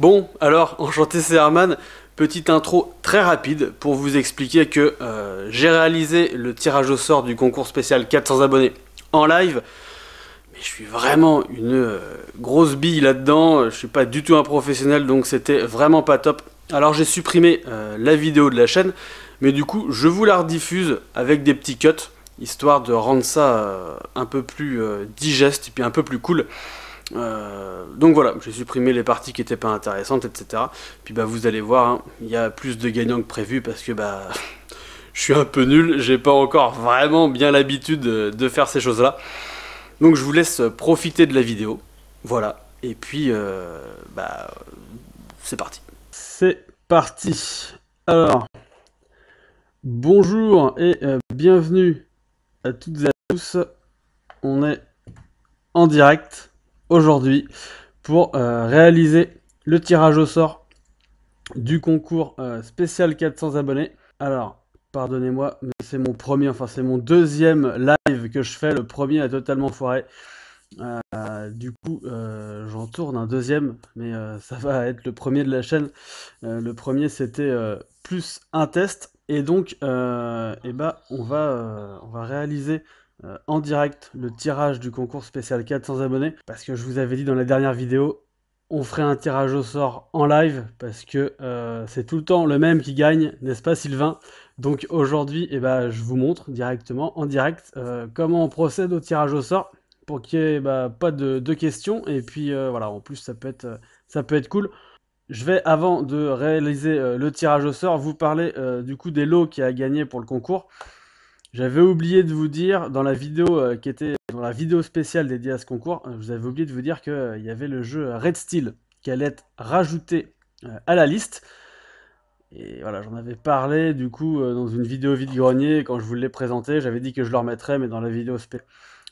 Bon, alors, enchanté, c'est Petite intro très rapide pour vous expliquer que euh, j'ai réalisé le tirage au sort du concours spécial 400 abonnés en live. Mais je suis vraiment une euh, grosse bille là-dedans. Je suis pas du tout un professionnel, donc c'était vraiment pas top. Alors j'ai supprimé euh, la vidéo de la chaîne, mais du coup je vous la rediffuse avec des petits cuts, histoire de rendre ça un peu plus digeste et puis un peu plus cool. Euh, donc voilà, j'ai supprimé les parties qui n'étaient pas intéressantes, etc. Puis bah vous allez voir, hein, il y a plus de gagnants que prévu parce que bah je suis un peu nul, j'ai pas encore vraiment bien l'habitude de, faire ces choses-là. Donc je vous laisse profiter de la vidéo, voilà. Et puis euh, bah c'est parti. C'est parti. Alors bonjour et euh, bienvenue à toutes et à tous. On est en direct aujourd'hui pour euh, réaliser le tirage au sort du concours euh, spécial 400 abonnés. Alors, pardonnez-moi, mais c'est mon premier, enfin c'est mon deuxième live que je fais. Le premier est totalement foiré. Euh, du coup, j'en tourne un deuxième, mais ça va être le premier de la chaîne. le premier, c'était plus un test. Et donc, eh ben, on, va, on va réaliser euh, en direct le tirage du concours spécial 400 abonnés. Parce que je vous avais dit dans la dernière vidéo, on ferait un tirage au sort en live parce que euh, c'est tout le temps le même qui gagne, n'est-ce pas Sylvain Donc aujourd'hui, eh ben, je vous montre directement en direct euh, comment on procède au tirage au sort pour qu'il n'y ait bah, pas de, questions. Et puis voilà, en plus ça peut être, ça peut être cool. Je vais, avant de réaliser le tirage au sort, vous parler du coup des lots qui a gagné pour le concours. J'avais oublié de vous dire dans la vidéo euh, qui était dans la vidéo spéciale dédiée à ce concours, euh, vous avez oublié de vous dire qu'il euh, y avait le jeu Red Steel qui allait être rajouté à la liste. Et voilà, j'en avais parlé du coup dans une vidéo vide grenier quand je vous l'ai présenté, j'avais dit que je le remettrais mais dans la vidéo spéciale.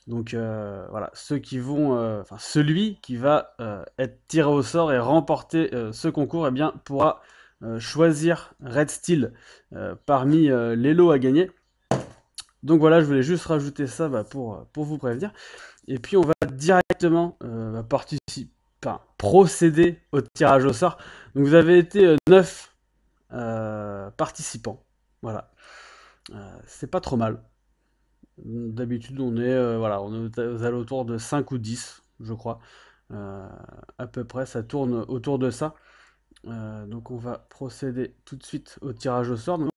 Donc voilà, ceux qui vont, enfin celui qui va être tiré au sort et remporter ce concours, eh bien pourra choisir Red Steel parmi les lots à gagner. Donc voilà, je voulais juste rajouter ça bah, pour, euh, pour vous prévenir. Et puis on va directement euh, bah, participer, procéder au tirage au sort. Donc vous avez été 9 euh, participants. Voilà. c'est pas trop mal. D'habitude on est voilà, on est aux alentours de 5 ou 10, je crois. à peu près, ça tourne autour de ça. donc on va procéder tout de suite au tirage au sort. Donc,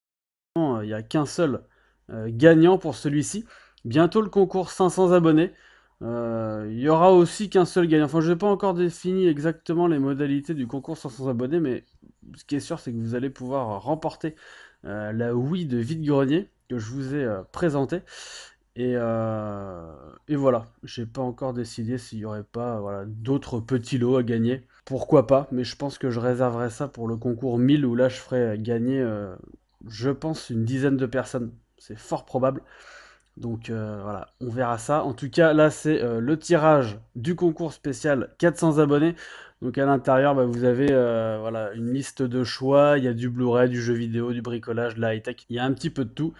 il n'y a qu'un seul euh, gagnant pour celui-ci. Bientôt le concours 500 abonnés. Euh, il y aura aussi qu'un seul gagnant. Enfin, je n'ai pas encore défini exactement les modalités du concours 500 abonnés, mais ce qui est sûr, c'est que vous allez pouvoir remporter euh, la Wii de Vide Grenier que je vous ai présentée. Et, et, voilà, j'ai pas encore décidé s'il n'y aurait pas d'autres petits lots à gagner. Pourquoi pas, mais je pense que je réserverai ça pour le concours 1000 où là je ferai gagner, je pense, une dizaine de personnes. C'est fort probable. Donc euh, voilà, on verra ça. En tout cas, là, c'est euh, le tirage du concours spécial 400 abonnés. Donc à l'intérieur, bah, vous avez euh, voilà, une liste de choix. Il y a du Blu-ray, du jeu vidéo, du bricolage, de la high-tech. Il y a un petit peu de tout.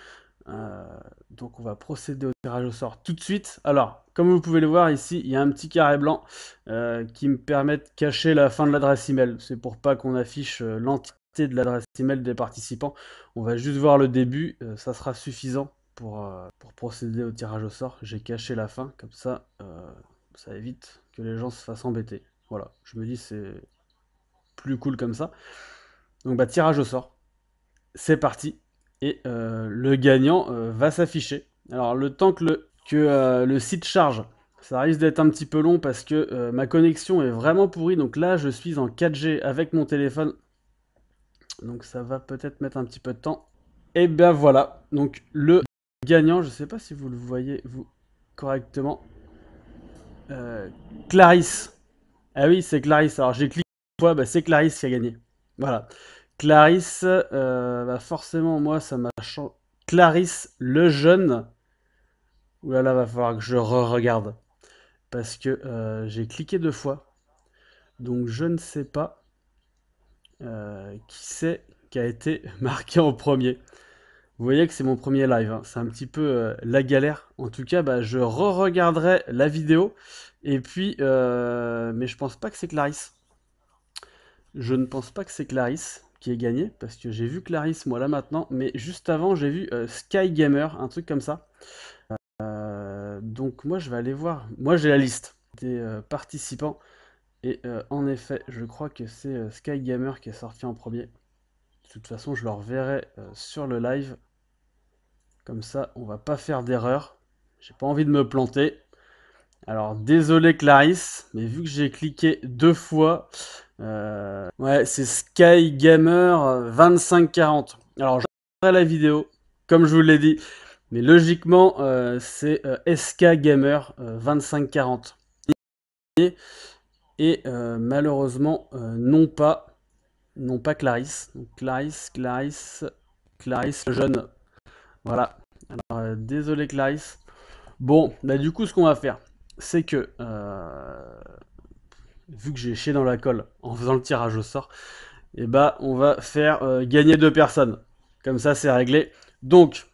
donc on va procéder au tirage au sort tout de suite. Alors, comme vous pouvez le voir ici, il y a un petit carré blanc qui me permet de cacher la fin de l'adresse email. C'est pour pas qu'on affiche l'anti de l'adresse email des participants. On va juste voir le début, euh, ça sera suffisant pour, euh, pour, procéder au tirage au sort. J'ai caché la fin, comme ça euh, ça évite que les gens se fassent embêter. Voilà, je me dis c'est plus cool comme ça. Donc bah tirage au sort, c'est parti. Et le gagnant va s'afficher. Alors le temps que le, que, le site charge, ça risque d'être un petit peu long parce que ma connexion est vraiment pourrie. Donc là je suis en 4G avec mon téléphone donc ça va peut-être mettre un petit peu de temps. Et eh bien voilà, donc le gagnant, je ne sais pas si vous le voyez vous correctement. Euh, Clarisse. Ah oui, c'est Clarisse. Alors j'ai cliqué une fois, bah, c'est Clarisse qui a gagné. Voilà. Clarisse, euh, bah, forcément, moi, ça m'a changé. Clarisse le jeune. Ouh là là, va falloir que je re-regarde. Parce que euh, j'ai cliqué deux fois. Donc je ne sais pas. Euh, qui c'est qui a été marqué en premier. Vous voyez que c'est mon premier live, hein. c'est un petit peu euh, la galère. En tout cas, bah, je re-regarderai la vidéo. Et puis, euh, mais je pense pas que c'est Clarisse. Je ne pense pas que c'est Clarisse qui ait gagné, parce que j'ai vu Clarisse moi là maintenant, mais juste avant j'ai vu Sky Gamer, un truc comme ça. donc moi je vais aller voir. Moi j'ai la liste des participants. Et euh, en effet, je crois que c'est euh, Sky Gamer qui est sorti en premier. De toute façon, je le reverrai euh, sur le live. Comme ça, on va pas faire d'erreur. J'ai pas envie de me planter. Alors, désolé Clarisse, mais vu que j'ai cliqué deux fois, ouais, c'est Sky Skygamer 2540. Alors, je ferai la vidéo, comme je vous l'ai dit. Mais logiquement, c'est SK Gamer 2540. Et, et euh, malheureusement euh, non pas non pas Clarisse. Clarisse, Clarisse, Clarisse le jeune. Voilà. Alors euh, désolé Clarisse. Bon, bah du coup ce qu'on va faire, c'est que vu que j'ai chié dans la colle en faisant le tirage au sort, et eh bah on va faire gagner deux personnes. Comme ça c'est réglé. Donc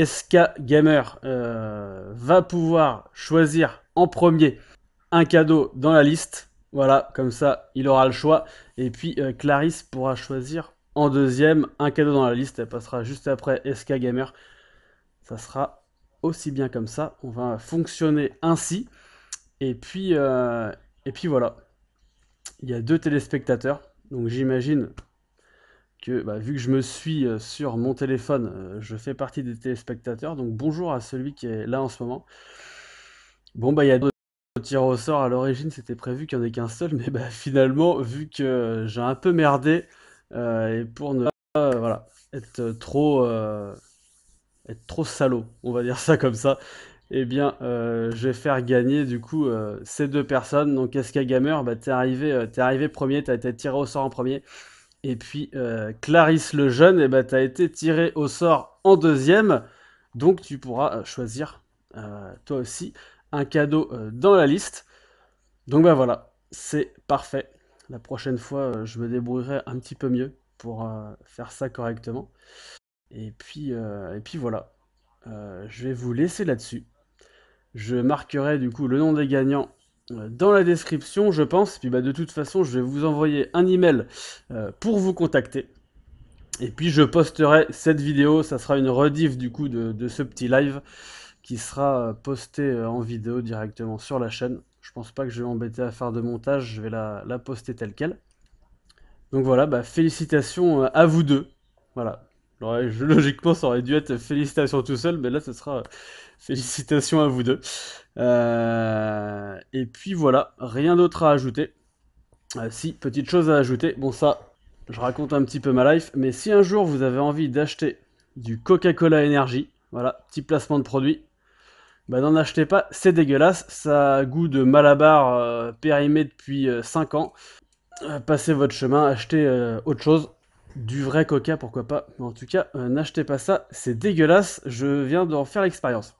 SK Gamer va pouvoir choisir en premier un cadeau dans la liste voilà, comme ça, il aura le choix. Et puis, euh, Clarisse pourra choisir en deuxième un cadeau dans la liste. Elle passera juste après SK Gamer. Ça sera aussi bien comme ça. On va fonctionner ainsi. Et puis, euh, et puis voilà. Il y a deux téléspectateurs. Donc j'imagine que bah, vu que je me suis euh, sur mon téléphone, je fais partie des téléspectateurs. Donc bonjour à celui qui est là en ce moment. Bon bah il y a tir au sort, à l'origine, c'était prévu qu'il n'y en ait qu'un seul, mais bah, finalement, vu que euh, j'ai un peu merdé, euh, et pour ne pas euh, voilà, être trop, être trop salaud, on va dire ça comme ça, eh bien, je vais faire gagner du coup ces deux personnes. Donc, SK Gamer, bah, t'es arrivé, t'es arrivé premier, t'as été tiré au sort en premier. Et puis, Clarisse le jeune, et eh bah, t'as été tiré au sort en deuxième. Donc, tu pourras choisir toi aussi un cadeau euh, dans la liste. Donc ben voilà, c'est parfait. La prochaine fois, euh, je me débrouillerai un petit peu mieux pour euh, faire ça correctement. Et puis, et puis voilà, je vais vous laisser là-dessus. Je marquerai du coup le nom des gagnants dans la description, je pense. Puis bah, de toute façon, je vais vous envoyer un email pour vous contacter. Et puis je posterai cette vidéo, ça sera une rediff du coup de ce petit live qui sera euh, posté euh, en vidéo directement sur la chaîne. Je pense pas que je vais m'embêter à faire de montage, je vais la, poster telle qu'elle. Donc voilà, bah, félicitations euh, à vous deux. Voilà. logiquement, ça aurait dû être félicitations tout seul, mais là, ce sera félicitations à vous deux. Et puis voilà, rien d'autre à ajouter. si, petite chose à ajouter. Bon, ça, je raconte un petit peu ma life, mais si un jour vous avez envie d'acheter du Coca-Cola Energy, voilà, petit placement de produit, bah n'en achetez pas, c'est dégueulasse, ça a goût de malabar euh, périmé depuis euh, cinq 5 ans. Euh, passez votre chemin, achetez autre chose, du vrai coca pourquoi pas, mais en tout cas n'achetez pas ça, c'est dégueulasse, je viens d'en faire l'expérience.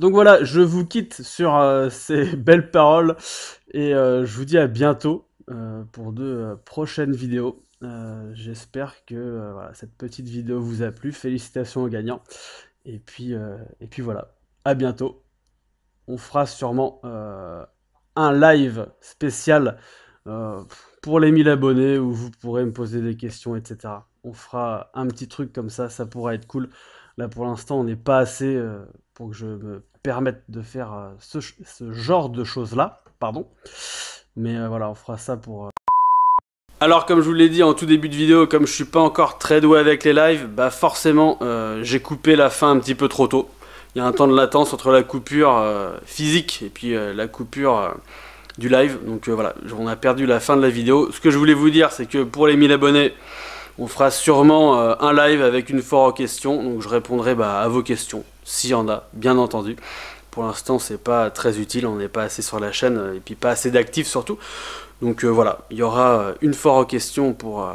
Donc voilà, je vous quitte sur ces belles paroles et je vous dis à bientôt pour de prochaines vidéos. J'espère que cette petite vidéo vous a plu, félicitations aux gagnants. Et puis, et puis voilà à bientôt. On fera sûrement euh, un live spécial euh, pour les 1000 abonnés où vous pourrez me poser des questions, etc. On fera un petit truc comme ça, ça pourra être cool. Là pour l'instant, on n'est pas assez euh, pour que je me permette de faire ce, genre de choses-là. Pardon. Mais voilà, on fera ça pour... Alors comme je vous l'ai dit en tout début de vidéo, comme je suis pas encore très doué avec les lives, bah forcément j'ai coupé la fin un petit peu trop tôt il y a un temps de latence entre la coupure euh, physique et puis euh, la coupure euh, du live. Donc voilà, on a perdu la fin de la vidéo. Ce que je voulais vous dire, c'est que pour les 1000 abonnés, on fera sûrement un live avec une foire aux questions. Donc je répondrai bah, à vos questions, s'il y en a, bien entendu. Pour l'instant, c'est pas très utile, on n'est pas assez sur la chaîne et puis pas assez d'actifs surtout. Donc voilà, il y aura une foire aux questions pour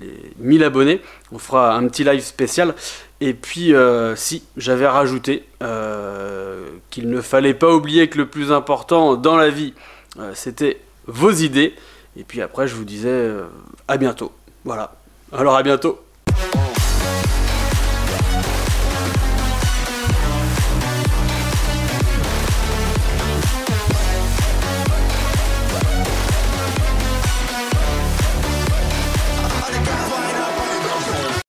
les 1000 abonnés. On fera un petit live spécial et puis, euh, si, j'avais rajouté euh, qu'il ne fallait pas oublier que le plus important dans la vie, euh, c'était vos idées. Et puis après, je vous disais à bientôt. Voilà. Alors à bientôt.